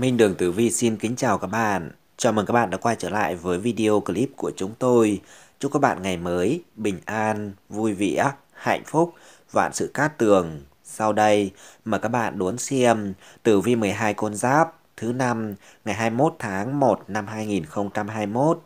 Minh Đường Tử Vi xin kính chào các bạn. Chào mừng các bạn đã quay trở lại với video clip của chúng tôi. Chúc các bạn ngày mới bình an, vui vẻ, hạnh phúc, vạn sự cát tường. Sau đây, mời các bạn đón xem Tử Vi 12 con giáp thứ năm ngày 21 tháng 1 năm 2021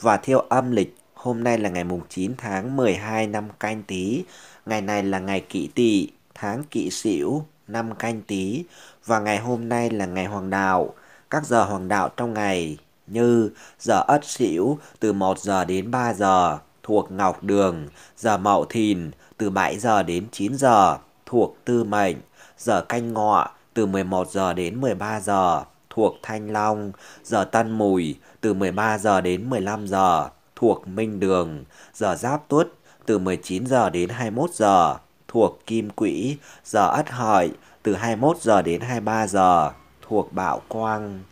và theo âm lịch hôm nay là ngày mùng 9 tháng 12 năm canh Tý. Ngày này là ngày kỷ tỵ, tháng kỷ sửu, năm canh Tý và ngày hôm nay là ngày hoàng đạo. Các giờ hoàng đạo trong ngày như giờ Ất Sửu từ 1 giờ đến 3 giờ thuộc Ngọc Đường, giờ Mậu Thìn từ 7 giờ đến 9 giờ thuộc Tư Mệnh, giờ Canh Ngọ từ 11 giờ đến 13 giờ thuộc Thanh Long, giờ Tân Mùi từ 13 giờ đến 15 giờ thuộc Minh Đường, giờ Giáp Tuất từ 19 giờ đến 21 giờ thuộc Kim Quỹ, giờ Ất Hợi từ 21 giờ đến 23 giờ thuộc Bảo Quang.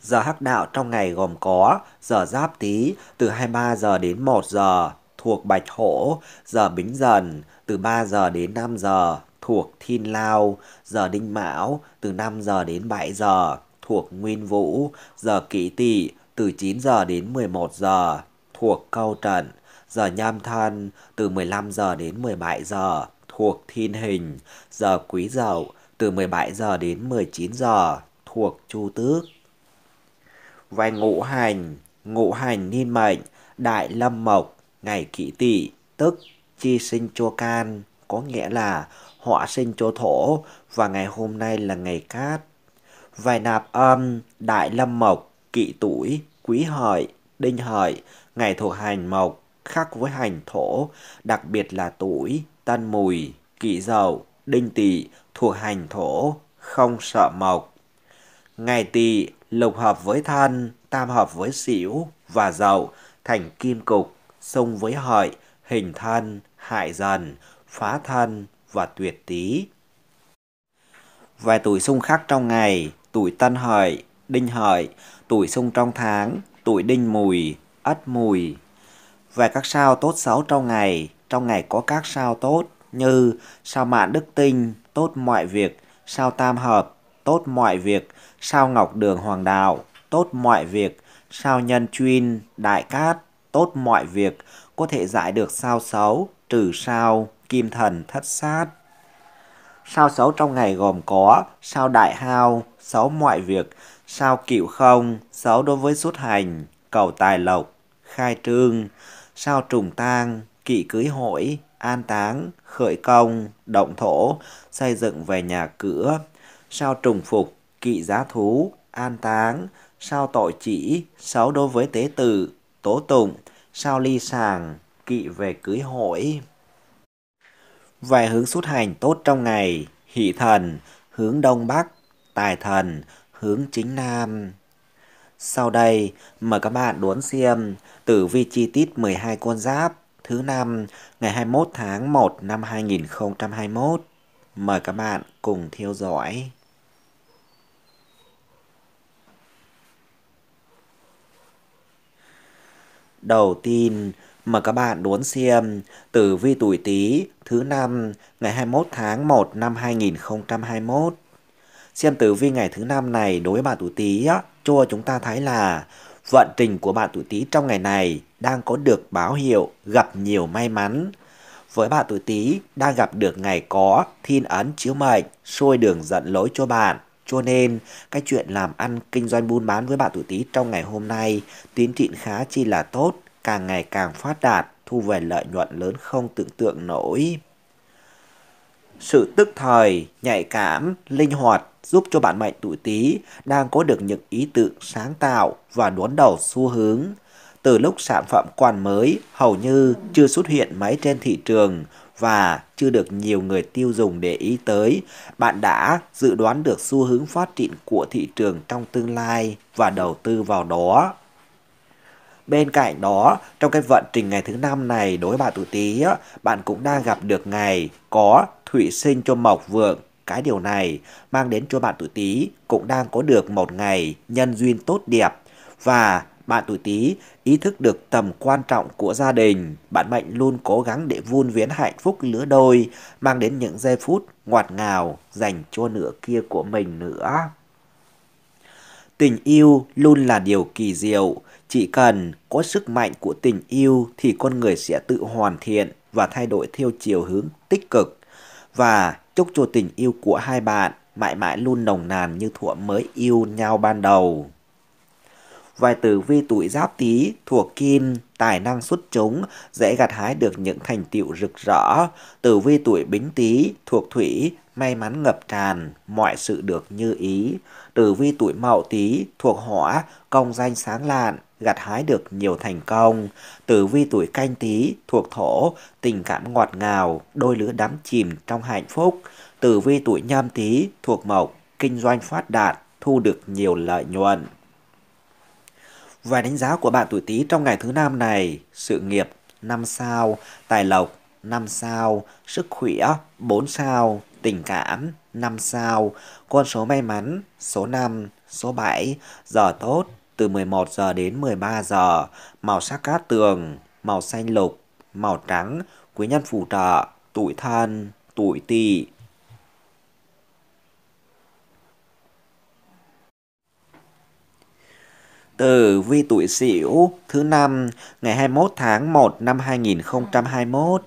Giờ Hắc Đạo trong ngày gồm có giờ Giáp Tý từ 23 giờ đến 1 giờ thuộc Bạch Hổ, giờ Bính Dần từ 3 giờ đến 5 giờ thuộc Thiên Lao, giờ Đinh Mão từ 5 giờ đến 7 giờ thuộc Nguyên Vũ, giờ Kỷ Tỵ từ 9 giờ đến 11 giờ thuộc Câu Trần, giờ nhâm thân từ 15 giờ đến 17 giờ thuộc thiên hình, giờ quý dậu từ 17 giờ đến 19 giờ thuộc chu tước. Vài ngũ hành, ngũ hành niên mệnh, đại lâm mộc, ngày kỷ tỵ tức chi sinh cho can, có nghĩa là họa sinh cho thổ và ngày hôm nay là ngày cát. Vài nạp âm, đại lâm mộc, kỵ tuổi, quý hợi, đinh hợi, ngày thuộc hành mộc, khác với hành thổ, đặc biệt là tuổi, tân mùi, kỷ dậu, đinh tỵ thuộc hành thổ, không sợ mộc. Ngày tỵ lục hợp với thân, tam hợp với xỉu và dậu thành kim cục, xung với hợi, hình thân, hại dần, phá thân và tuyệt tý. Vài tuổi xung khắc trong ngày, tuổi tân hợi, đinh hợi, tuổi xung trong tháng, tuổi đinh mùi, ất mùi, về các sao tốt xấu trong ngày. Trong ngày có các sao tốt như sao mạn đức tinh, tốt mọi việc, sao tam hợp, tốt mọi việc, sao ngọc đường hoàng đạo, tốt mọi việc, sao nhân chuyên, đại cát, tốt mọi việc, có thể giải được sao xấu, trừ sao, kim thần, thất sát. Sao xấu trong ngày gồm có sao đại hao, xấu mọi việc, sao cựu không, xấu đối với xuất hành, cầu tài lộc, khai trương, sao trùng tang, kỵ cưới hội, an táng, khởi công, động thổ, xây dựng về nhà cửa, sao trùng phục, kỵ giá thú, an táng, sao tội chỉ, xấu đối với tế tử, tố tụng, sao ly sàng, kỵ về cưới hỏi. Vài hướng xuất hành tốt trong ngày, hỷ thần, hướng đông bắc, tài thần, hướng chính nam. Sau đây, mời các bạn đón xem tử vi chi tiết 12 con giáp thứ năm ngày 21 tháng 1 năm 2021. Mời các bạn cùng theo dõi. Đầu tiên, mời các bạn đón xem tử vi tuổi Tý thứ năm ngày 21 tháng 1 năm 2021. Xem tử vi ngày thứ năm này đối với bạn tuổi Tý á, cho chúng ta thấy là vận trình của bạn tuổi Tý trong ngày này đang có được báo hiệu gặp nhiều may mắn. Với bạn tuổi Tý đang gặp được ngày có thiên ấn chiếu mệnh, sôi đường dẫn lối cho bạn. Cho nên, cái chuyện làm ăn kinh doanh buôn bán với bạn tuổi Tý trong ngày hôm nay tiến triển khá chi là tốt, càng ngày càng phát đạt, thu về lợi nhuận lớn không tưởng tượng nổi. Sự tức thời, nhạy cảm, linh hoạt giúp cho bạn mệnh tuổi Tý đang có được những ý tưởng sáng tạo và đón đầu xu hướng. Từ lúc sản phẩm còn mới hầu như chưa xuất hiện mấy trên thị trường và chưa được nhiều người tiêu dùng để ý tới, bạn đã dự đoán được xu hướng phát triển của thị trường trong tương lai và đầu tư vào đó. Bên cạnh đó, trong cái vận trình ngày thứ năm này đối với bạn tuổi Tý, bạn cũng đang gặp được ngày có thủy sinh cho Mộc Vượng cái điều này mang đến cho bạn tuổi Tý cũng đang có được một ngày nhân duyên tốt đẹp và bạn tuổi Tý ý thức được tầm quan trọng của gia đình, bạn mệnh luôn cố gắng để vun viễn hạnh phúc lứa đôi, mang đến những giây phút ngọt ngào dành cho nửa kia của mình nữa. Tình yêu luôn là điều kỳ diệu, chỉ cần có sức mạnh của tình yêu thì con người sẽ tự hoàn thiện và thay đổi theo chiều hướng tích cực và chúc cho tình yêu của hai bạn mãi mãi luôn nồng nàn như thuở mới yêu nhau ban đầu. Vài tử vi tuổi giáp tý thuộc kim, tài năng xuất chúng, dễ gặt hái được những thành tiệu rực rỡ. Tử vi tuổi bính tý thuộc thủy, may mắn ngập tràn, mọi sự được như ý. Tử vi tuổi mậu tý thuộc hỏa, công danh sáng lạn, gặt hái được nhiều thành công. Tử vi tuổi canh tý thuộc thổ, tình cảm ngọt ngào, đôi lứa đắm chìm trong hạnh phúc. Tử vi tuổi nhâm tý thuộc mộc, kinh doanh phát đạt, thu được nhiều lợi nhuận. Và đánh giá của bạn tuổi Tý trong ngày thứ năm này, sự nghiệp 5 sao, tài lộc 5 sao, sức khỏe 4 sao, tình cảm, 5 sao, con số may mắn, số 5, số 7, giờ tốt, từ 11 giờ đến 13 giờ, màu sắc cát tường, màu xanh lục, màu trắng, quý nhân phù trợ, tuổi thân, tuổi tỵ. từ vi tuổi Sửu thứ năm ngày 21 tháng 1 năm 2021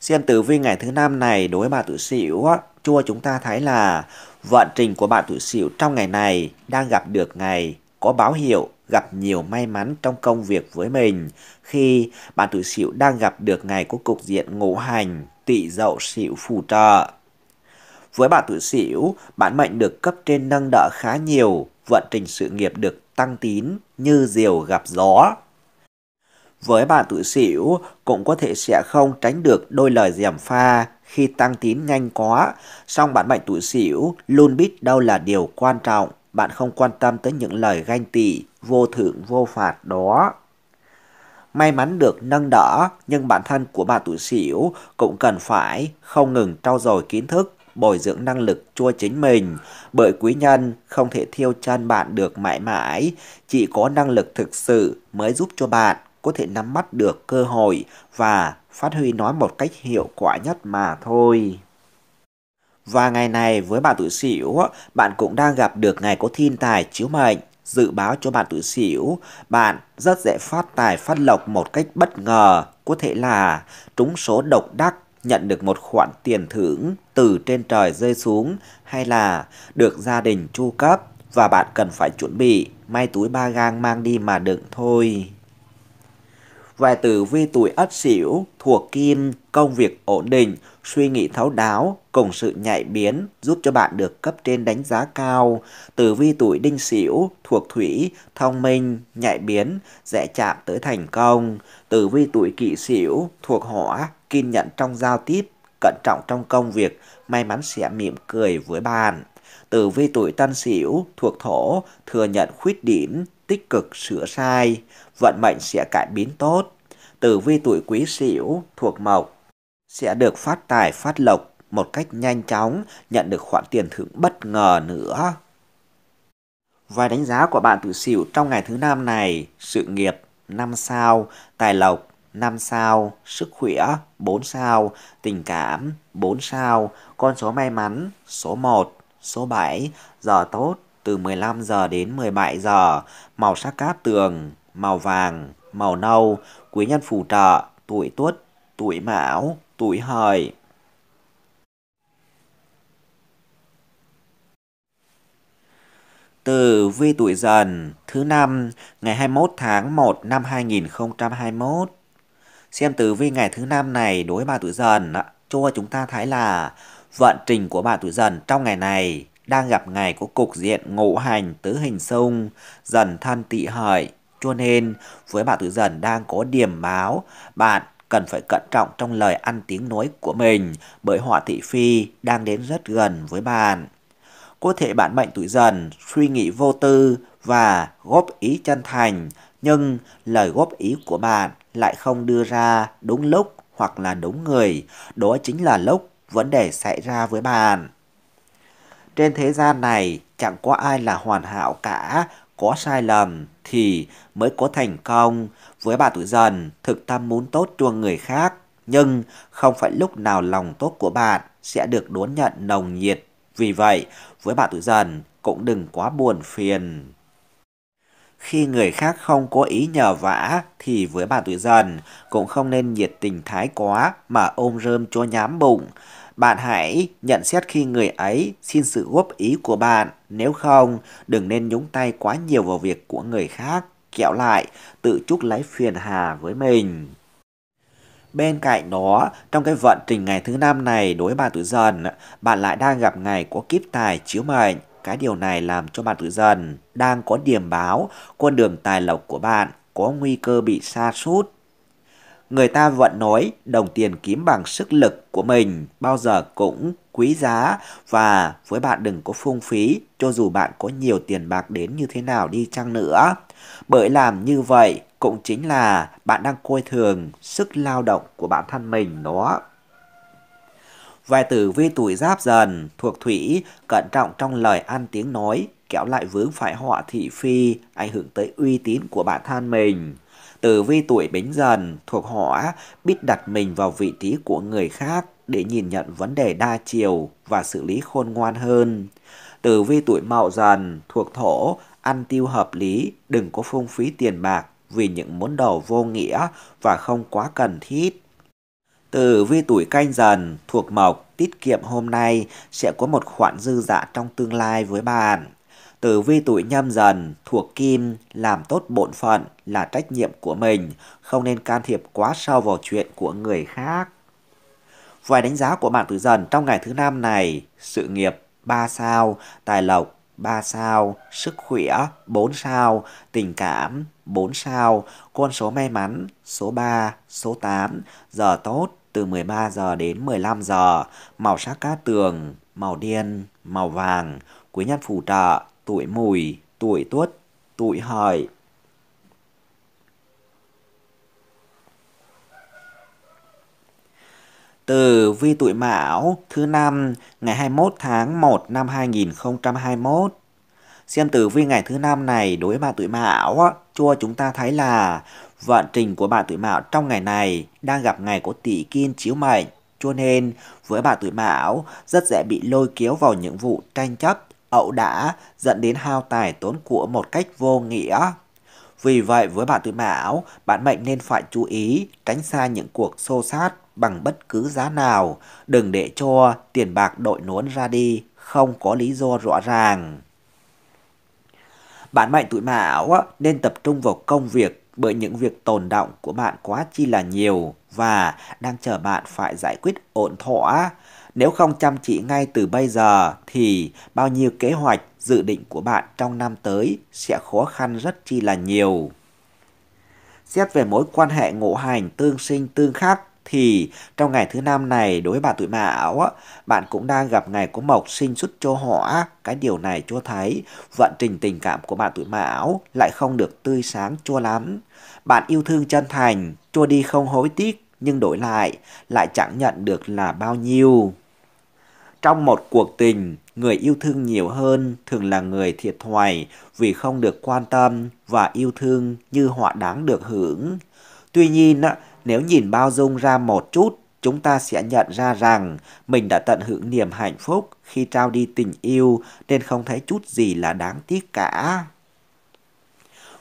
Xem tử vi ngày thứ năm này đối với bạn tuổi Sửu, chua chúng ta thấy là vận trình của bạn tuổi Sửu trong ngày này đang gặp được ngày có báo hiệu gặp nhiều may mắn trong công việc với mình khi bạn tuổi Sửu đang gặp được ngày có cục diện ngũ hành tỵ dậu Sửu phù trợ. Với bạn tuổi Sửu, bạn mệnh được cấp trên nâng đỡ khá nhiều, vận trình sự nghiệp được tăng tín như diều gặp gió. Với bạn tuổi sửu cũng có thể sẽ không tránh được đôi lời giảm pha khi tăng tín nhanh quá, song bạn mệnh tuổi sửu luôn biết đâu là điều quan trọng, bạn không quan tâm tới những lời ganh tị, vô thượng vô phạt đó. May mắn được nâng đỡ, nhưng bản thân của bạn tuổi sửu cũng cần phải không ngừng trau dồi kiến thức, bồi dưỡng năng lực cho chính mình, bởi quý nhân không thể thiêu chân bạn được mãi mãi, chỉ có năng lực thực sự mới giúp cho bạn có thể nắm bắt được cơ hội và phát huy nó một cách hiệu quả nhất mà thôi. Và ngày này với bạn tuổi Sửu, bạn cũng đang gặp được ngày có thiên tài chiếu mệnh dự báo cho bạn tuổi Sửu, bạn rất dễ phát tài phát lộc một cách bất ngờ, có thể là trúng số độc đắc nhận được một khoản tiền thưởng từ trên trời rơi xuống hay là được gia đình chu cấp và bạn cần phải chuẩn bị may túi ba gang mang đi mà đựng thôi. Về tử vi tuổi ất sửu thuộc kim, công việc ổn định, suy nghĩ thấu đáo, cùng sự nhạy biến giúp cho bạn được cấp trên đánh giá cao. Tử vi tuổi đinh sửu thuộc thủy, thông minh, nhạy biến, dễ chạm tới thành công. Tử vi tuổi kỷ sửu thuộc hỏa, kiên nhẫn trong giao tiếp, cẩn trọng trong công việc, may mắn sẽ mỉm cười với bạn. Tử vi tuổi tân sửu thuộc thổ, thừa nhận khuyết điểm, tích cực sửa sai, vận mệnh sẽ cải biến tốt tử vi tuổi quý sửu thuộc mộc sẽ được phát tài phát lộc một cách nhanh chóng, nhận được khoản tiền thưởng bất ngờ nữa. Vài đánh giá của bạn tử sửu trong ngày thứ năm này, sự nghiệp 5 sao, tài lộc 5 sao, sức khỏe 4 sao, tình cảm 4 sao, con số may mắn số 1, số 7, giờ tốt từ 15 giờ đến 17 giờ, màu sắc cát tường, màu vàng, màu nâu, quý nhân phù trợ, tuổi tuất, tuổi mão, tuổi hợi. Từ vi tuổi dần thứ năm ngày 21 tháng 1 năm 2021. Xem từ vi ngày thứ năm này đối với bà tuổi dần cho chúng ta thấy là vận trình của bà tuổi dần trong ngày này đang gặp ngày có cục diện ngũ hành tứ hình xung dần thân tị hợi cho nên, với bạn tuổi Dần đang có điểm máu, bạn cần phải cẩn trọng trong lời ăn tiếng nói của mình bởi họa thị phi đang đến rất gần với bạn. Có thể bạn bệnh tuổi dần, suy nghĩ vô tư và góp ý chân thành, nhưng lời góp ý của bạn lại không đưa ra đúng lúc hoặc là đúng người. Đó chính là lúc vấn đề xảy ra với bạn. Trên thế gian này chẳng có ai là hoàn hảo cả, có sai lầm thì mới có thành công. Với bà tuổi dần, thực tâm muốn tốt cho người khác, nhưng không phải lúc nào lòng tốt của bạn sẽ được đón nhận nồng nhiệt. Vì vậy, với bà tuổi dần, cũng đừng quá buồn phiền. Khi người khác không có ý nhờ vả thì với bà tuổi dần cũng không nên nhiệt tình thái quá mà ôm rơm cho nhám bụng. Bạn hãy nhận xét khi người ấy xin sự góp ý của bạn, nếu không đừng nên nhúng tay quá nhiều vào việc của người khác, kẹo lại, tự chúc lấy phiền hà với mình. Bên cạnh đó, trong cái vận trình ngày thứ năm này đối với bà tuổi dần, bạn lại đang gặp ngày có kiếp tài chiếu mệnh. Cái điều này làm cho bạn tuổi dần đang có điểm báo con đường tài lộc của bạn có nguy cơ bị sa sút người ta vẫn nói đồng tiền kiếm bằng sức lực của mình bao giờ cũng quý giá và với bạn đừng có phung phí cho dù bạn có nhiều tiền bạc đến như thế nào đi chăng nữa. Bởi làm như vậy cũng chính là bạn đang coi thường sức lao động của bản thân mình đó. Vài tử vi tuổi giáp dần thuộc thủy cẩn trọng trong lời ăn tiếng nói kéo lại vướng phải họa thị phi ảnh hưởng tới uy tín của bản thân mình. Từ vi tuổi bính dần thuộc hỏa biết đặt mình vào vị trí của người khác để nhìn nhận vấn đề đa chiều và xử lý khôn ngoan hơn. Tử vi tuổi mậu dần thuộc thổ ăn tiêu hợp lý, đừng có phung phí tiền bạc vì những món đồ vô nghĩa và không quá cần thiết. Tử vi tuổi canh dần thuộc mộc tiết kiệm hôm nay sẽ có một khoản dư dả trong tương lai với bạn. Tử vi tuổi nhâm dần thuộc kim làm tốt bổn phận là trách nhiệm của mình, không nên can thiệp quá sâu vào chuyện của người khác. Vài đánh giá của bạn tử dần trong ngày thứ năm này, sự nghiệp 3 sao, tài lộc 3 sao, sức khỏe 4 sao, tình cảm 4 sao, con số may mắn số 3, số 8, giờ tốt từ 13 giờ đến 15 giờ, màu sắc cát tường, màu đen, màu vàng, quý nhân phù trợ tuổi mùi, tuổi tuất, tuổi hợi. Từ vi tuổi Mão thứ năm ngày 21 tháng 1 năm 2021. Xem tử vi ngày thứ năm này đối với bạn tuổi Mão, cho chúng ta thấy là vận trình của bạn tuổi Mão trong ngày này đang gặp ngày có tỷ kim chiếu mệnh, cho nên với bạn tuổi Mão rất dễ bị lôi kéo vào những vụ tranh chấp ẩu đả dẫn đến hao tài tốn của một cách vô nghĩa. Vì vậy với bạn tuổi mão, bạn mệnh nên phải chú ý tránh xa những cuộc xô sát bằng bất cứ giá nào, đừng để cho tiền bạc đội nốn ra đi không có lý do rõ ràng. Bạn mệnh tuổi mão nên tập trung vào công việc bởi những việc tồn động của bạn quá chi là nhiều và đang chờ bạn phải giải quyết ổn thỏa. Nếu không chăm chỉ ngay từ bây giờ thì bao nhiêu kế hoạch, dự định của bạn trong năm tới sẽ khó khăn rất chi là nhiều. Xét về mối quan hệ ngộ hành tương sinh tương khắc thì trong ngày thứ năm này đối với bạn tuổi mão bạn cũng đang gặp ngày có mộc sinh xuất cho hỏa cái điều này cho thấy vận trình tình cảm của bạn tuổi mão lại không được tươi sáng cho lắm bạn yêu thương chân thành cho đi không hối tiếc nhưng đổi lại lại chẳng nhận được là bao nhiêu trong một cuộc tình, người yêu thương nhiều hơn thường là người thiệt thòi vì không được quan tâm và yêu thương như họ đáng được hưởng. Tuy nhiên, nếu nhìn bao dung ra một chút, chúng ta sẽ nhận ra rằng mình đã tận hưởng niềm hạnh phúc khi trao đi tình yêu nên không thấy chút gì là đáng tiếc cả.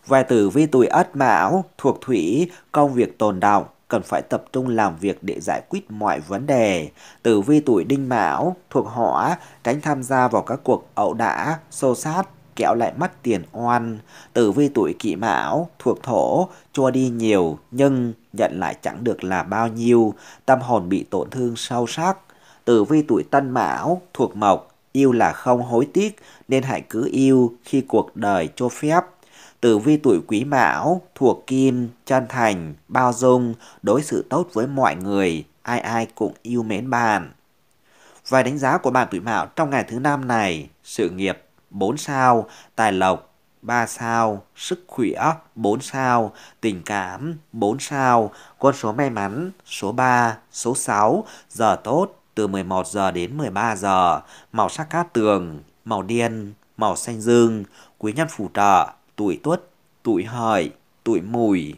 vài tử vi tuổi Ất Mão, thuộc Thủy, công việc tồn động, cần phải tập trung làm việc để giải quyết mọi vấn đề. Tử vi tuổi đinh mão thuộc hỏa tránh tham gia vào các cuộc ẩu đả, xô sát, kẹo lại mất tiền oan. Tử vi tuổi kỷ mão thuộc thổ cho đi nhiều nhưng nhận lại chẳng được là bao nhiêu, tâm hồn bị tổn thương sâu sắc. Tử vi tuổi tân mão thuộc mộc yêu là không hối tiếc nên hãy cứ yêu khi cuộc đời cho phép Tử vi tuổi quý mão, thuộc kim, chân thành, bao dung, đối xử tốt với mọi người, ai ai cũng yêu mến bạn. Vài đánh giá của bạn tuổi mão trong ngày thứ năm này, sự nghiệp 4 sao, tài lộc 3 sao, sức khỏe 4 sao, tình cảm 4 sao, con số may mắn số 3, số 6, giờ tốt từ 11 giờ đến 13 giờ, màu sắc cát tường, màu đen, màu xanh dương, quý nhân phù trợ, tuổi tuất, tuổi hợi, tuổi mùi.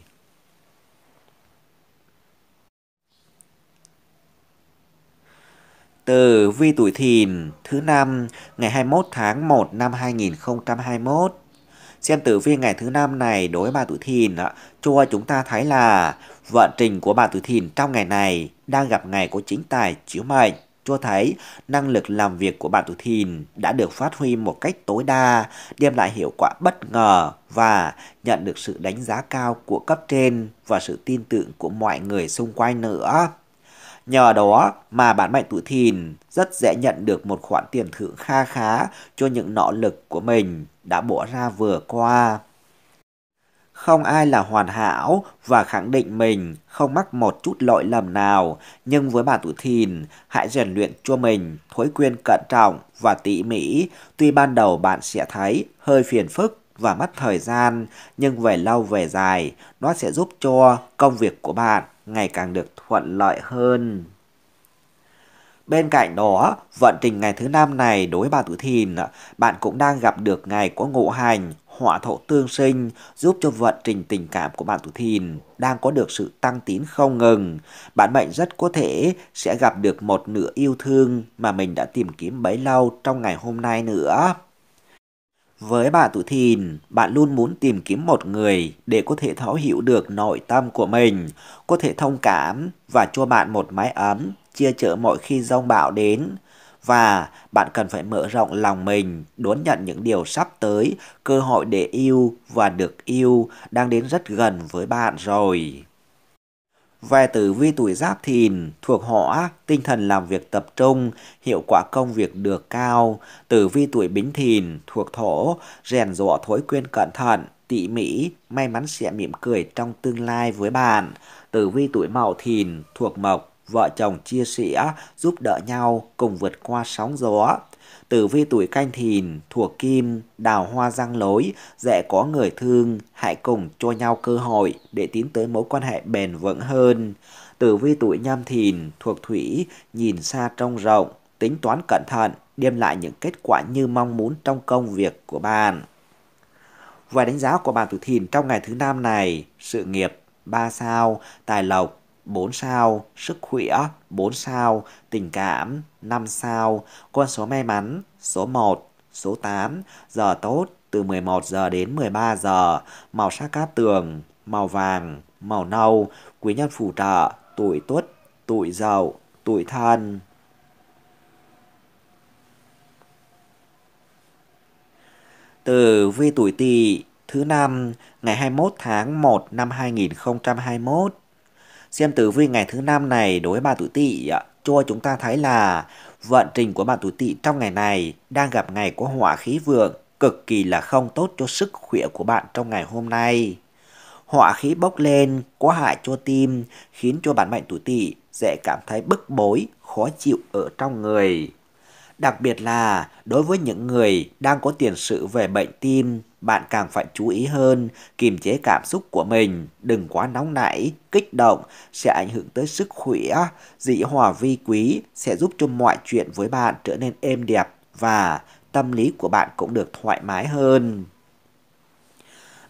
Từ vi tuổi thìn thứ năm ngày 21 tháng 1 năm 2021. Xem tử vi ngày thứ năm này đối với bà tuổi thìn cho chúng ta thấy là vận trình của bà tuổi thìn trong ngày này đang gặp ngày có chính tài chiếu mệnh cho thấy năng lực làm việc của bạn tuổi thìn đã được phát huy một cách tối đa, đem lại hiệu quả bất ngờ và nhận được sự đánh giá cao của cấp trên và sự tin tưởng của mọi người xung quanh nữa. Nhờ đó mà bạn mệnh tuổi thìn rất dễ nhận được một khoản tiền thưởng kha khá cho những nỗ lực của mình đã bỏ ra vừa qua. Không ai là hoàn hảo và khẳng định mình không mắc một chút lỗi lầm nào, nhưng với bà tuổi Thìn, hãy rèn luyện cho mình thói quen cẩn trọng và tỉ mỉ. Tuy ban đầu bạn sẽ thấy hơi phiền phức và mất thời gian, nhưng về lâu về dài, nó sẽ giúp cho công việc của bạn ngày càng được thuận lợi hơn. Bên cạnh đó, vận trình ngày thứ năm này đối với bà tuổi thìn, bạn cũng đang gặp được ngày có ngũ hành họa thổ tương sinh giúp cho vận trình tình cảm của bạn tuổi thìn đang có được sự tăng tín không ngừng. Bạn mệnh rất có thể sẽ gặp được một nửa yêu thương mà mình đã tìm kiếm bấy lâu trong ngày hôm nay nữa. Với bạn tuổi thìn, bạn luôn muốn tìm kiếm một người để có thể thấu hiểu được nội tâm của mình, có thể thông cảm và cho bạn một mái ấm, chia chở mọi khi rông bão đến và bạn cần phải mở rộng lòng mình, đón nhận những điều sắp tới, cơ hội để yêu và được yêu đang đến rất gần với bạn rồi. Về tử vi tuổi giáp thìn, thuộc họ, tinh thần làm việc tập trung, hiệu quả công việc được cao. Tử vi tuổi bính thìn, thuộc thổ, rèn rũa thói quen cẩn thận, tỉ mỉ, may mắn sẽ mỉm cười trong tương lai với bạn. Tử vi tuổi mậu thìn, thuộc mộc, vợ chồng chia sẻ, giúp đỡ nhau cùng vượt qua sóng gió. Tử vi tuổi canh thìn, thuộc kim, đào hoa răng lối, dễ có người thương, hãy cùng cho nhau cơ hội để tiến tới mối quan hệ bền vững hơn. Tử vi tuổi nhâm thìn, thuộc thủy, nhìn xa trông rộng, tính toán cẩn thận, đem lại những kết quả như mong muốn trong công việc của bạn. Và đánh giá của bạn tuổi thìn trong ngày thứ năm này, sự nghiệp 3 sao, tài lộc 4 sao, sức khỏe 4 sao, tình cảm 5 sao, con số may mắn số 1, số 8, giờ tốt từ 11 giờ đến 13 giờ, màu sắc cát tường, màu vàng, màu nâu, quý nhân phù trợ, tuổi tuất, tuổi dậu, tuổi thân. từ vi tuổi tỵ thứ năm ngày 21 tháng 1 năm 2021 Xem tử vi ngày thứ năm này đối với bà tuổi tỵ cho chúng ta thấy là vận trình của bạn tuổi tỵ trong ngày này đang gặp ngày có hỏa khí vượng cực kỳ là không tốt cho sức khỏe của bạn trong ngày hôm nay. Hỏa khí bốc lên có hại cho tim khiến cho bạn mệnh tuổi tỵ sẽ cảm thấy bức bối, khó chịu ở trong người. Đặc biệt là đối với những người đang có tiền sự về bệnh tim, bạn càng phải chú ý hơn, kiềm chế cảm xúc của mình, đừng quá nóng nảy, kích động, sẽ ảnh hưởng tới sức khỏe, dị hòa vi quý sẽ giúp cho mọi chuyện với bạn trở nên êm đẹp và tâm lý của bạn cũng được thoải mái hơn.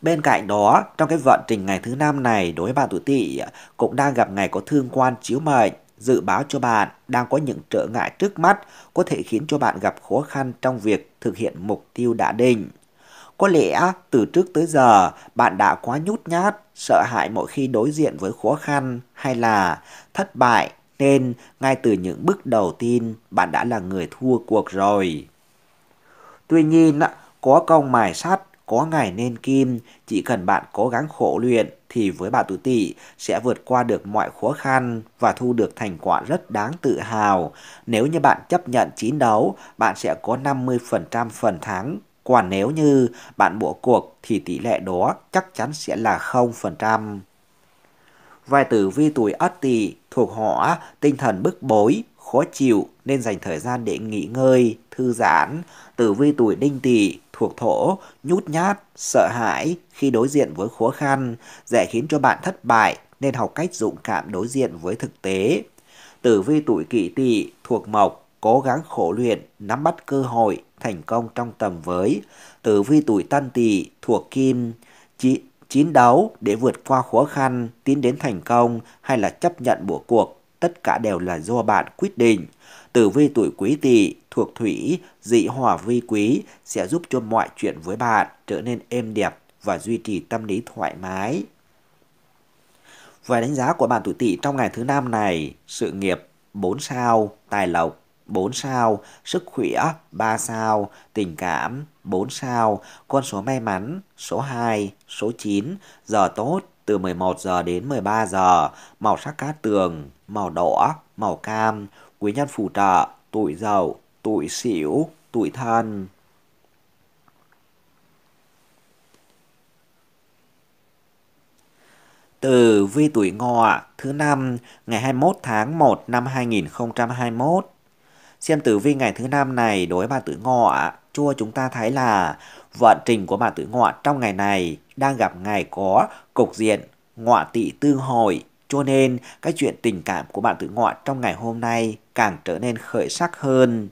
Bên cạnh đó, trong cái vận trình ngày thứ năm này đối với bạn tuổi tỵ cũng đang gặp ngày có thương quan chiếu mệnh, dự báo cho bạn đang có những trở ngại trước mắt có thể khiến cho bạn gặp khó khăn trong việc thực hiện mục tiêu đã định. Có lẽ từ trước tới giờ bạn đã quá nhút nhát, sợ hãi mỗi khi đối diện với khó khăn hay là thất bại nên ngay từ những bước đầu tiên bạn đã là người thua cuộc rồi. Tuy nhiên, có công mài sắt có ngày nên kim, chỉ cần bạn cố gắng khổ luyện thì với bạn tuổi tỵ sẽ vượt qua được mọi khó khăn và thu được thành quả rất đáng tự hào. Nếu như bạn chấp nhận chiến đấu, bạn sẽ có 50% phần thắng. Còn nếu như bạn bỏ cuộc thì tỷ lệ đó chắc chắn sẽ là 0%. Vài tử vi tuổi Ất Tỵ thuộc họ tinh thần bức bối, khó chịu nên dành thời gian để nghỉ ngơi, thư giãn. Tử vi tuổi Đinh Tỵ thuộc thổ, nhút nhát, sợ hãi khi đối diện với khó khăn, dễ khiến cho bạn thất bại nên học cách dũng cảm đối diện với thực tế. Tử vi tuổi kỷ tỵ thuộc mộc, cố gắng khổ luyện, nắm bắt cơ hội, thành công trong tầm với. Tử vi tuổi tân tỵ thuộc kim, chỉ, chín đấu để vượt qua khó khăn, tiến đến thành công hay là chấp nhận bỏ cuộc tất cả đều là do bạn quyết định. Tử vi tuổi quý tỵ thuộc thủy, dị hỏa vi quý sẽ giúp cho mọi chuyện với bạn trở nên êm đẹp và duy trì tâm lý thoải mái. Về đánh giá của bạn tuổi tỵ trong ngày thứ năm này, sự nghiệp 4 sao, tài lộc 4 sao, sức khỏe 3 sao, tình cảm 4 sao, con số may mắn số 2, số 9, giờ tốt từ 11 giờ đến 13 giờ, màu sắc cát tường màu đỏ, màu cam, quý nhân phù trợ, tuổi giàu, tuổi xỉu, tuổi thân. Từ vi tuổi ngọ thứ năm ngày 21 tháng 1 năm 2021. Xem tử vi ngày thứ năm này đối với bà tuổi ngọ, chua chúng ta thấy là vận trình của bà tuổi ngọ trong ngày này đang gặp ngày có cục diện ngọ tỵ tương hồi cho nên, cái chuyện tình cảm của bạn tự ngọ trong ngày hôm nay càng trở nên khởi sắc hơn.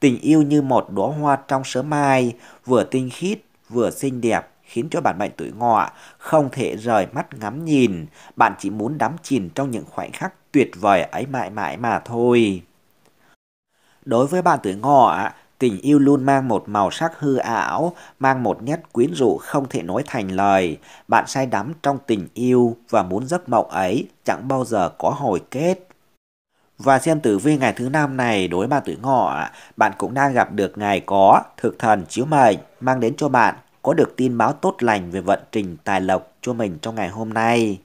Tình yêu như một đóa hoa trong sớm mai, vừa tinh khít, vừa xinh đẹp, khiến cho bạn mệnh tuổi ngọ không thể rời mắt ngắm nhìn, bạn chỉ muốn đắm chìm trong những khoảnh khắc tuyệt vời ấy mãi mãi mà thôi. Đối với bạn tuổi ngọ, Tình yêu luôn mang một màu sắc hư ảo, mang một nét quyến rũ không thể nói thành lời. Bạn say đắm trong tình yêu và muốn giấc mộng ấy chẳng bao giờ có hồi kết. Và xem tử vi ngày thứ năm này đối mặt tuổi ngọ, bạn cũng đang gặp được ngày có thực thần chiếu mệnh mang đến cho bạn có được tin báo tốt lành về vận trình tài lộc cho mình trong ngày hôm nay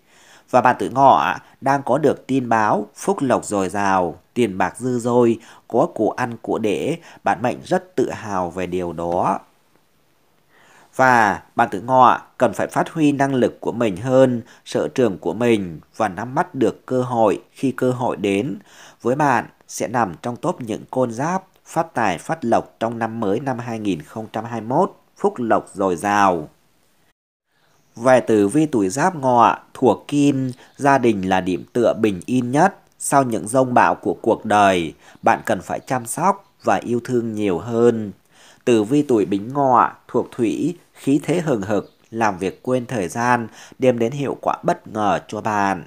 và bạn tử ngọ đang có được tin báo, phúc lộc dồi dào, tiền bạc dư dôi, có của ăn của để, bạn mệnh rất tự hào về điều đó. Và bạn tử ngọ cần phải phát huy năng lực của mình hơn, sở trường của mình và nắm bắt được cơ hội khi cơ hội đến. Với bạn sẽ nằm trong top những côn giáp phát tài phát lộc trong năm mới năm 2021, phúc lộc dồi dào. Về tử vi tuổi giáp ngọ, thuộc kim, gia đình là điểm tựa bình yên nhất. Sau những rông bão của cuộc đời, bạn cần phải chăm sóc và yêu thương nhiều hơn. Tử vi tuổi bính ngọ, thuộc thủy, khí thế hừng hực, làm việc quên thời gian, đem đến hiệu quả bất ngờ cho bạn.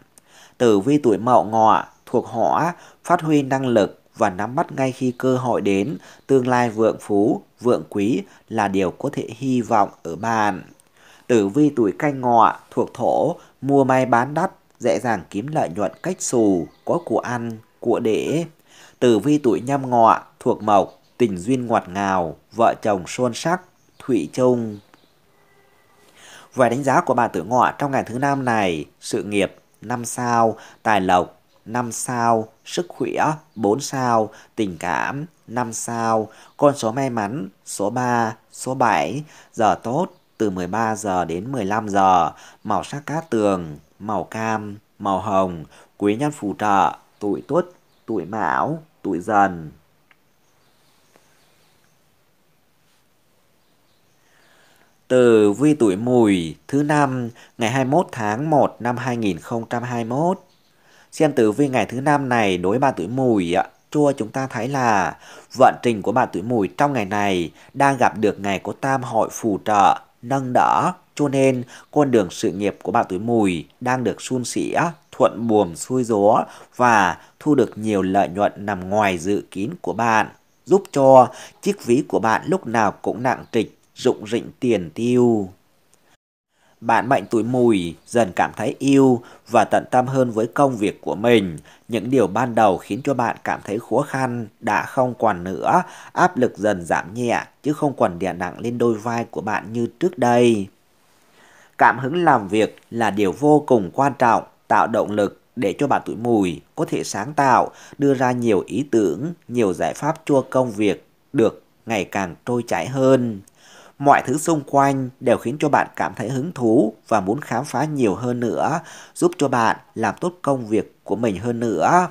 Tử vi tuổi mậu ngọ, thuộc hỏa, phát huy năng lực và nắm bắt ngay khi cơ hội đến, tương lai vượng phú, vượng quý là điều có thể hy vọng ở bạn tử vi tuổi canh ngọ thuộc thổ, mua may bán đắt, dễ dàng kiếm lợi nhuận cách xù, có của ăn, của để. Tử vi tuổi nhâm ngọ thuộc mộc, tình duyên ngọt ngào, vợ chồng son sắc, thủy chung. Vài đánh giá của bà tử ngọ trong ngày thứ năm này, sự nghiệp 5 sao, tài lộc 5 sao, sức khỏe 4 sao, tình cảm 5 sao, con số may mắn số 3, số 7, giờ tốt từ 13 giờ đến 15 giờ, màu sắc cát tường, màu cam, màu hồng, quý nhân phù trợ, tuổi tuất, tuổi mão, tuổi dần. Từ vi tuổi mùi thứ năm ngày 21 tháng 1 năm 2021. Xem tử vi ngày thứ năm này đối ba tuổi mùi ạ. Chua chúng ta thấy là vận trình của bạn tuổi mùi trong ngày này đang gặp được ngày có tam hội phù trợ nâng đỡ, cho nên con đường sự nghiệp của bạn Túi Mùi đang được suôn sẻ, thuận buồm xuôi gió và thu được nhiều lợi nhuận nằm ngoài dự kín của bạn, giúp cho chiếc ví của bạn lúc nào cũng nặng trịch, rụng rịnh tiền tiêu. Bạn mệnh tuổi mùi dần cảm thấy yêu và tận tâm hơn với công việc của mình. Những điều ban đầu khiến cho bạn cảm thấy khó khăn đã không còn nữa, áp lực dần giảm nhẹ chứ không còn đè nặng lên đôi vai của bạn như trước đây. Cảm hứng làm việc là điều vô cùng quan trọng, tạo động lực để cho bạn tuổi mùi có thể sáng tạo, đưa ra nhiều ý tưởng, nhiều giải pháp cho công việc được ngày càng trôi chảy hơn mọi thứ xung quanh đều khiến cho bạn cảm thấy hứng thú và muốn khám phá nhiều hơn nữa, giúp cho bạn làm tốt công việc của mình hơn nữa.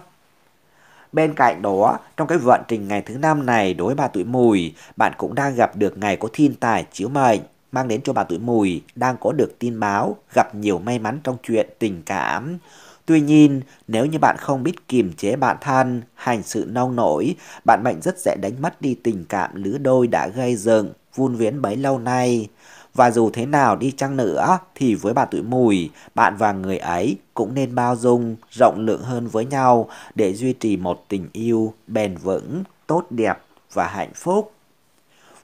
Bên cạnh đó, trong cái vận trình ngày thứ năm này đối với bà tuổi mùi, bạn cũng đang gặp được ngày có thiên tài chiếu mệnh, mang đến cho bà tuổi mùi đang có được tin báo, gặp nhiều may mắn trong chuyện tình cảm. Tuy nhiên, nếu như bạn không biết kiềm chế bản thân, hành sự nông nổi, bạn mệnh rất dễ đánh mất đi tình cảm lứa đôi đã gây dựng vun viễn bấy lâu nay. Và dù thế nào đi chăng nữa thì với bà tuổi mùi, bạn và người ấy cũng nên bao dung, rộng lượng hơn với nhau để duy trì một tình yêu bền vững, tốt đẹp và hạnh phúc.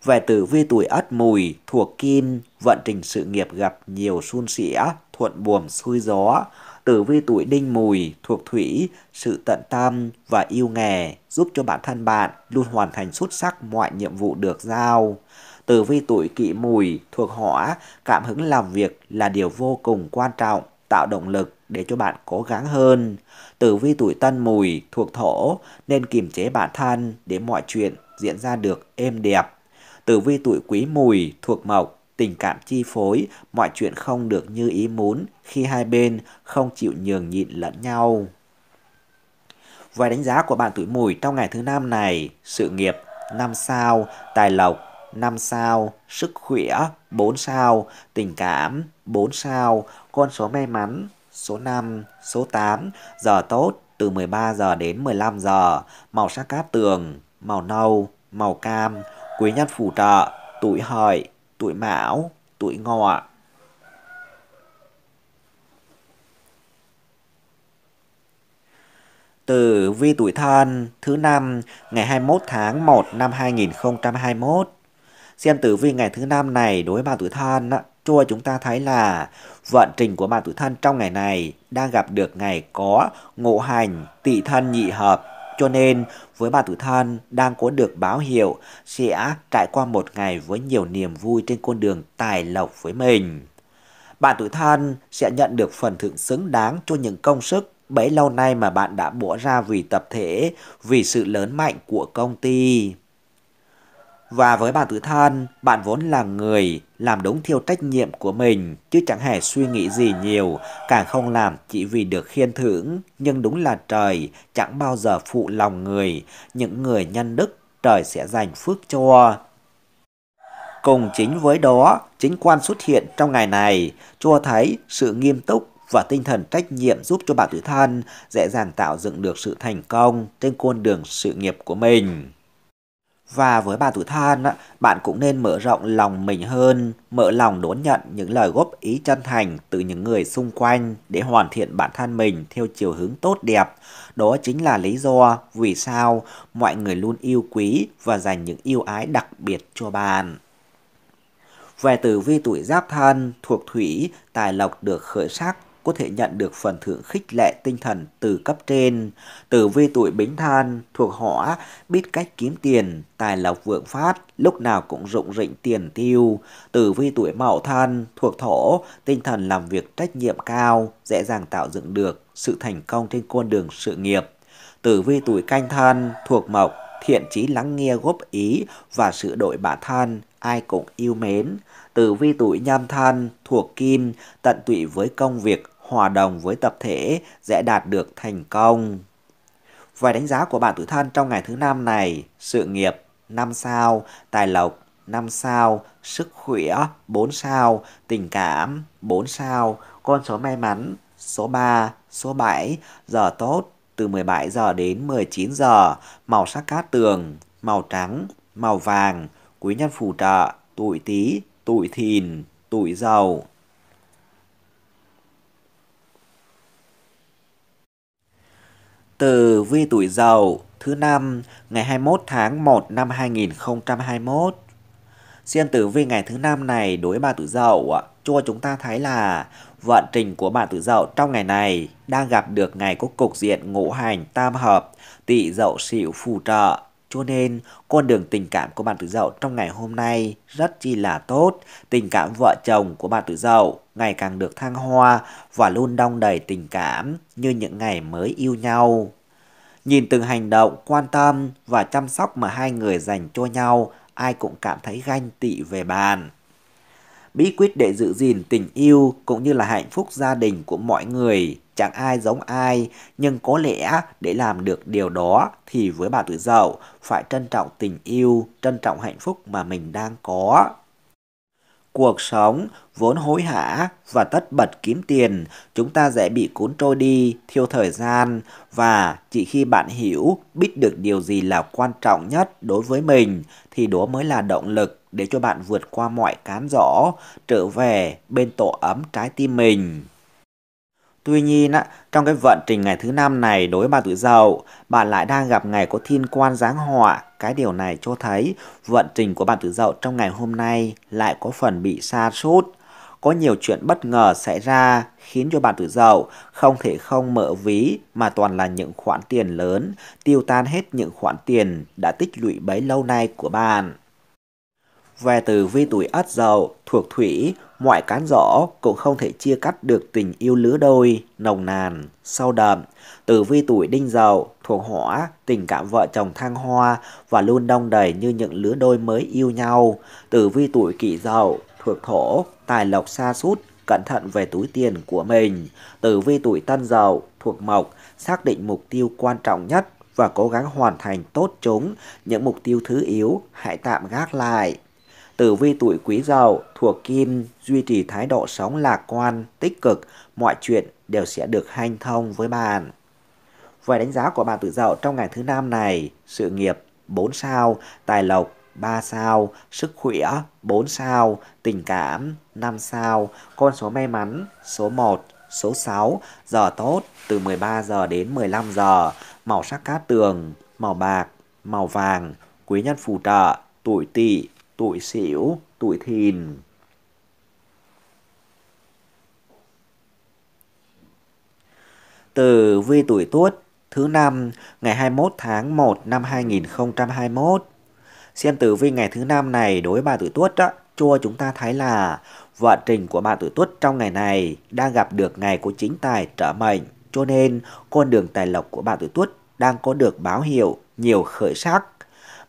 Về tử vi tuổi ất mùi, thuộc kim, vận trình sự nghiệp gặp nhiều suôn sẻ, thuận buồm xuôi gió. Tử vi tuổi đinh mùi, thuộc thủy, sự tận tâm và yêu nghề giúp cho bản thân bạn luôn hoàn thành xuất sắc mọi nhiệm vụ được giao tử vi tuổi kỷ mùi thuộc hỏa, cảm hứng làm việc là điều vô cùng quan trọng, tạo động lực để cho bạn cố gắng hơn. Tử vi tuổi tân mùi thuộc thổ nên kiềm chế bản thân để mọi chuyện diễn ra được êm đẹp. Tử vi tuổi quý mùi thuộc mộc tình cảm chi phối, mọi chuyện không được như ý muốn khi hai bên không chịu nhường nhịn lẫn nhau. Vài đánh giá của bạn tuổi mùi trong ngày thứ năm này, sự nghiệp năm sao, tài lộc 5 sao, sức khỏe 4 sao, tình cảm 4 sao, con số may mắn số 5, số 8, giờ tốt từ 13 giờ đến 15 giờ, màu sắc cát tường, màu nâu, màu cam, quý nhân phù trợ, tuổi hợi, tuổi mão, tuổi ngọ. từ vi tuổi thân thứ năm ngày 21 tháng 1 năm 2021 Xem tử vi ngày thứ năm này đối với bạn tuổi thân á, cho chúng ta thấy là vận trình của bạn tuổi thân trong ngày này đang gặp được ngày có ngộ hành, tỵ thân nhị hợp. Cho nên với bạn tuổi thân đang có được báo hiệu sẽ trải qua một ngày với nhiều niềm vui trên con đường tài lộc với mình. Bạn tuổi thân sẽ nhận được phần thưởng xứng đáng cho những công sức bấy lâu nay mà bạn đã bỏ ra vì tập thể, vì sự lớn mạnh của công ty. Và với bạn tự thân, bạn vốn là người làm đúng theo trách nhiệm của mình, chứ chẳng hề suy nghĩ gì nhiều, càng không làm chỉ vì được khiên thưởng. Nhưng đúng là trời chẳng bao giờ phụ lòng người, những người nhân đức trời sẽ dành phước cho. Cùng chính với đó, chính quan xuất hiện trong ngày này, cho thấy sự nghiêm túc và tinh thần trách nhiệm giúp cho bạn tự thân dễ dàng tạo dựng được sự thành công trên con đường sự nghiệp của mình. Và với bà tuổi than, bạn cũng nên mở rộng lòng mình hơn, mở lòng đón nhận những lời góp ý chân thành từ những người xung quanh để hoàn thiện bản thân mình theo chiều hướng tốt đẹp. Đó chính là lý do vì sao mọi người luôn yêu quý và dành những yêu ái đặc biệt cho bạn. Về tử vi tuổi giáp thân, thuộc thủy, tài lộc được khởi sắc, có thể nhận được phần thưởng khích lệ tinh thần từ cấp trên. Tử vi tuổi Bính Than thuộc họ biết cách kiếm tiền, tài lộc vượng phát, lúc nào cũng rụng rịnh tiền tiêu. Tử vi tuổi Mậu Than thuộc thổ, tinh thần làm việc trách nhiệm cao, dễ dàng tạo dựng được sự thành công trên con đường sự nghiệp. Tử vi tuổi Canh Than thuộc mộc, thiện trí lắng nghe góp ý và sự đổi bản thân ai cũng yêu mến. Tử vi tuổi nhâm than thuộc kim, tận tụy với công việc, hòa đồng với tập thể sẽ đạt được thành công. Vài đánh giá của bạn tuổi thân trong ngày thứ năm này, sự nghiệp 5 sao, tài lộc 5 sao, sức khỏe 4 sao, tình cảm 4 sao, con số may mắn số 3, số 7, giờ tốt từ 17 giờ đến 19 giờ, màu sắc cát tường, màu trắng, màu vàng, quý nhân phù trợ, tuổi tí, tuổi thìn, tuổi dầu. Từ vi tuổi dậu thứ năm ngày 21 tháng 1 năm 2021. Xem tử vi ngày thứ năm này đối với bà tuổi dậu cho chúng ta thấy là vận trình của bạn tuổi dậu trong ngày này đang gặp được ngày có cục diện ngũ hành tam hợp tỵ dậu sửu phù trợ cho nên con đường tình cảm của bạn tuổi dậu trong ngày hôm nay rất chi là tốt tình cảm vợ chồng của bạn tuổi dậu ngày càng được thăng hoa và luôn đong đầy tình cảm như những ngày mới yêu nhau. Nhìn từng hành động, quan tâm và chăm sóc mà hai người dành cho nhau, ai cũng cảm thấy ganh tị về bạn. Bí quyết để giữ gìn tình yêu cũng như là hạnh phúc gia đình của mọi người, chẳng ai giống ai, nhưng có lẽ để làm được điều đó thì với bà tuổi dậu phải trân trọng tình yêu, trân trọng hạnh phúc mà mình đang có. Cuộc sống vốn hối hả và tất bật kiếm tiền, chúng ta dễ bị cuốn trôi đi, thiêu thời gian và chỉ khi bạn hiểu, biết được điều gì là quan trọng nhất đối với mình thì đó mới là động lực để cho bạn vượt qua mọi cám dỗ, trở về bên tổ ấm trái tim mình. Tuy nhiên, trong cái vận trình ngày thứ năm này đối với bà tuổi dậu, bạn lại đang gặp ngày có thiên quan giáng họa. Cái điều này cho thấy vận trình của bạn tuổi dậu trong ngày hôm nay lại có phần bị xa sút Có nhiều chuyện bất ngờ xảy ra khiến cho bạn tuổi dậu không thể không mở ví mà toàn là những khoản tiền lớn, tiêu tan hết những khoản tiền đã tích lũy bấy lâu nay của bạn. Về từ vi tuổi ất dậu, thuộc thủy, mọi cán rõ cũng không thể chia cắt được tình yêu lứa đôi, nồng nàn, sâu đậm. Từ vi tuổi đinh dậu, thuộc hỏa, tình cảm vợ chồng thăng hoa và luôn đông đầy như những lứa đôi mới yêu nhau. Từ vi tuổi kỷ dậu, thuộc thổ, tài lộc xa sút cẩn thận về túi tiền của mình. từ vi tuổi tân dậu thuộc mộc, xác định mục tiêu quan trọng nhất và cố gắng hoàn thành tốt chúng. Những mục tiêu thứ yếu hãy tạm gác lại. Tử vi tuổi quý dậu thuộc kim duy trì thái độ sống lạc quan, tích cực, mọi chuyện đều sẽ được hanh thông với bạn. Về đánh giá của bạn tuổi dậu trong ngày thứ năm này, sự nghiệp 4 sao, tài lộc 3 sao, sức khỏe 4 sao, tình cảm 5 sao, con số may mắn số 1, số 6, giờ tốt từ 13 giờ đến 15 giờ, màu sắc cát tường, màu bạc, màu vàng, quý nhân phù trợ, tuổi tỵ tuổi xỉu, tuổi thìn. Từ vi tuổi tuất thứ năm ngày 21 tháng 1 năm 2021. Xem tử vi ngày thứ năm này đối với bà tuổi tuất đó, cho chúng ta thấy là vận trình của bạn tuổi tuất trong ngày này đang gặp được ngày của chính tài trở mệnh, cho nên con đường tài lộc của bạn tuổi tuất đang có được báo hiệu nhiều khởi sắc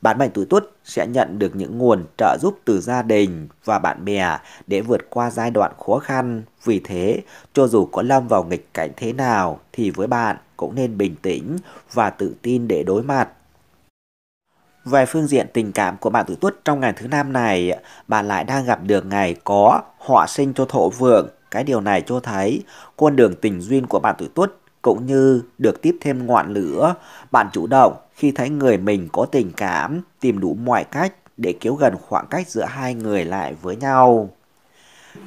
bạn mệnh tuổi Tuất sẽ nhận được những nguồn trợ giúp từ gia đình và bạn bè để vượt qua giai đoạn khó khăn. Vì thế, cho dù có lâm vào nghịch cảnh thế nào thì với bạn cũng nên bình tĩnh và tự tin để đối mặt. Về phương diện tình cảm của bạn tuổi Tuất trong ngày thứ năm này, bạn lại đang gặp được ngày có họa sinh cho thổ vượng. Cái điều này cho thấy con đường tình duyên của bạn tuổi Tuất cũng như được tiếp thêm ngọn lửa, bạn chủ động khi thấy người mình có tình cảm, tìm đủ mọi cách để kéo gần khoảng cách giữa hai người lại với nhau.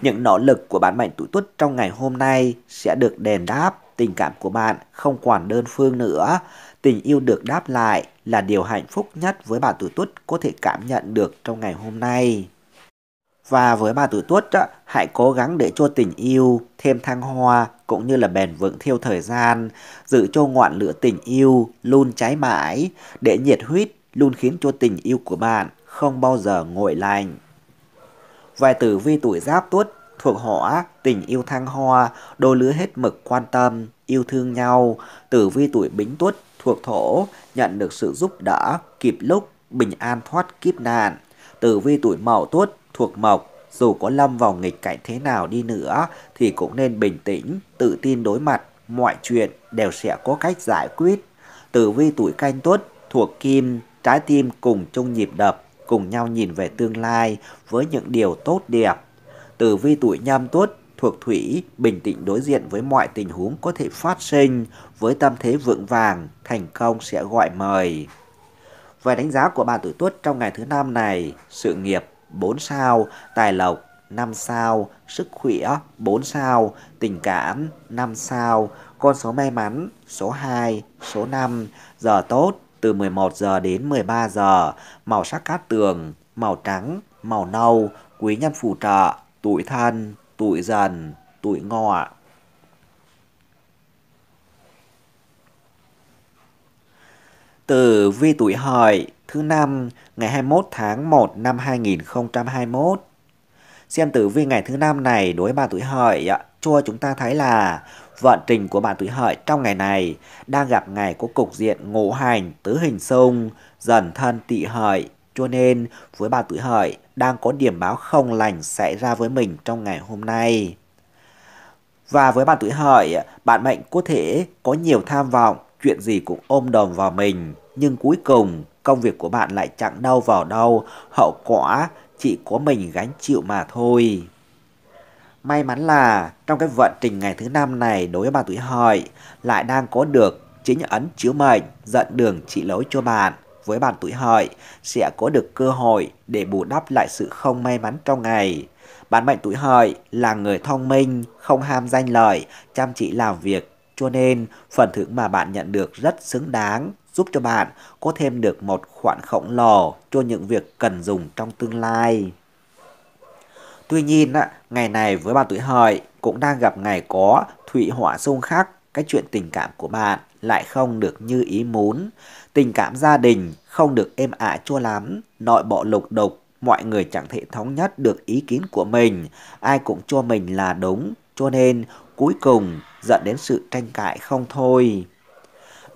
Những nỗ lực của bạn mệnh tuổi tuất trong ngày hôm nay sẽ được đền đáp, tình cảm của bạn không còn đơn phương nữa, tình yêu được đáp lại là điều hạnh phúc nhất với bạn tuổi tuất có thể cảm nhận được trong ngày hôm nay. Và với bà tuổi tuất, hãy cố gắng để cho tình yêu thêm thăng hoa cũng như là bền vững theo thời gian, giữ cho ngọn lửa tình yêu luôn cháy mãi, để nhiệt huyết luôn khiến cho tình yêu của bạn không bao giờ nguội lạnh. Vài tử vi tuổi giáp tuất thuộc hỏa, tình yêu thăng hoa, đôi lứa hết mực quan tâm, yêu thương nhau. Tử vi tuổi bính tuất thuộc thổ, nhận được sự giúp đỡ, kịp lúc, bình an thoát kiếp nạn. Tử vi tuổi mậu tuất thuộc mộc, dù có lâm vào nghịch cảnh thế nào đi nữa thì cũng nên bình tĩnh, tự tin đối mặt, mọi chuyện đều sẽ có cách giải quyết. Tử vi tuổi canh tuất thuộc kim, trái tim cùng chung nhịp đập, cùng nhau nhìn về tương lai với những điều tốt đẹp. Tử vi tuổi nhâm tuất thuộc thủy, bình tĩnh đối diện với mọi tình huống có thể phát sinh, với tâm thế vững vàng, thành công sẽ gọi mời. Về đánh giá của bà tuổi tuất trong ngày thứ năm này, sự nghiệp 4 sao, tài lộc 5 sao, sức khỏe 4 sao, tình cảm 5 sao, con số may mắn số 2, số 5, giờ tốt từ 11 giờ đến 13 giờ, màu sắc cát tường, màu trắng, màu nâu, quý nhân phù trợ, tuổi thân, tuổi dần, tuổi ngọ. từ vi tuổi hợi thứ năm ngày 21 tháng 1 năm 2021. Xem tử vi ngày thứ năm này đối với bà tuổi hợi cho chúng ta thấy là vận trình của bà tuổi hợi trong ngày này đang gặp ngày có cục diện ngũ hành tứ hình xung dần thân tỵ hợi cho nên với bà tuổi hợi đang có điểm báo không lành xảy ra với mình trong ngày hôm nay. Và với bạn tuổi hợi, bạn mệnh có thể có nhiều tham vọng, chuyện gì cũng ôm đồm vào mình, nhưng cuối cùng công việc của bạn lại chẳng đâu vào đâu, hậu quả chỉ có mình gánh chịu mà thôi. May mắn là trong cái vận trình ngày thứ năm này đối với bà tuổi hợi lại đang có được chính ấn chiếu mệnh dẫn đường chỉ lối cho bạn với bạn tuổi hợi sẽ có được cơ hội để bù đắp lại sự không may mắn trong ngày. Bạn mệnh tuổi hợi là người thông minh, không ham danh lợi, chăm chỉ làm việc, cho nên phần thưởng mà bạn nhận được rất xứng đáng giúp cho bạn có thêm được một khoản khổng lồ cho những việc cần dùng trong tương lai. Tuy nhiên, ngày này với bạn tuổi hợi cũng đang gặp ngày có thủy hỏa xung khắc, cái chuyện tình cảm của bạn lại không được như ý muốn, tình cảm gia đình không được êm ả chua lắm, nội bộ lục đục, mọi người chẳng thể thống nhất được ý kiến của mình, ai cũng cho mình là đúng, cho nên cuối cùng dẫn đến sự tranh cãi không thôi.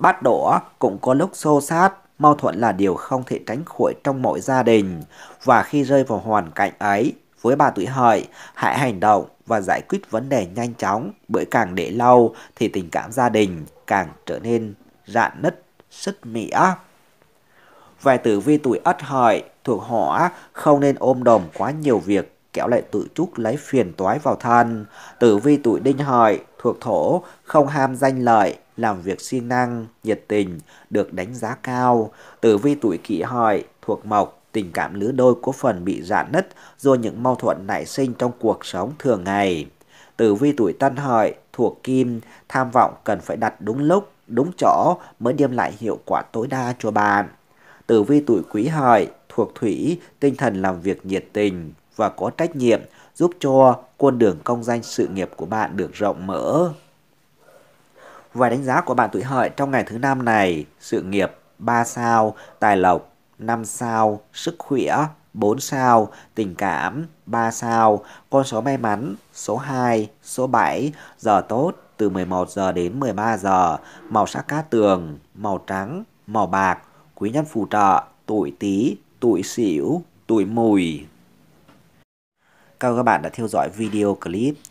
Bát đũa cũng có lúc xô sát, mâu thuẫn là điều không thể tránh khỏi trong mọi gia đình. Và khi rơi vào hoàn cảnh ấy, với bà tuổi hợi, hãy hành động và giải quyết vấn đề nhanh chóng, bởi càng để lâu thì tình cảm gia đình càng trở nên rạn nứt, sứt mỉa. Về tử vi tuổi ất hợi, thuộc hỏa, không nên ôm đồng quá nhiều việc, kéo lại tự chuốc lấy phiền toái vào thân. Tử vi tuổi đinh hợi, thuộc thổ, không ham danh lợi, làm việc siêng năng, nhiệt tình, được đánh giá cao. Tử vi tuổi kỷ hợi, thuộc mộc, tình cảm lứa đôi có phần bị rạn dạ nứt do những mâu thuẫn nảy sinh trong cuộc sống thường ngày. Tử vi tuổi tân hợi, thuộc kim, tham vọng cần phải đặt đúng lúc, đúng chỗ mới đem lại hiệu quả tối đa cho bạn. Tử vi tuổi quý hợi, thuộc thủy, tinh thần làm việc nhiệt tình và có trách nhiệm giúp cho con đường công danh sự nghiệp của bạn được rộng mở. Và đánh giá của bạn tuổi hợi trong ngày thứ năm này, sự nghiệp 3 sao, tài lộc 5 sao, sức khỏe 4 sao, tình cảm 3 sao, con số may mắn số 2, số 7, giờ tốt từ 11 giờ đến 13 giờ, màu sắc cát tường, màu trắng, màu bạc, quý nhân phù trợ, tuổi tí, tuổi sửu, tuổi mùi. Cảm ơn các bạn đã theo dõi video clip.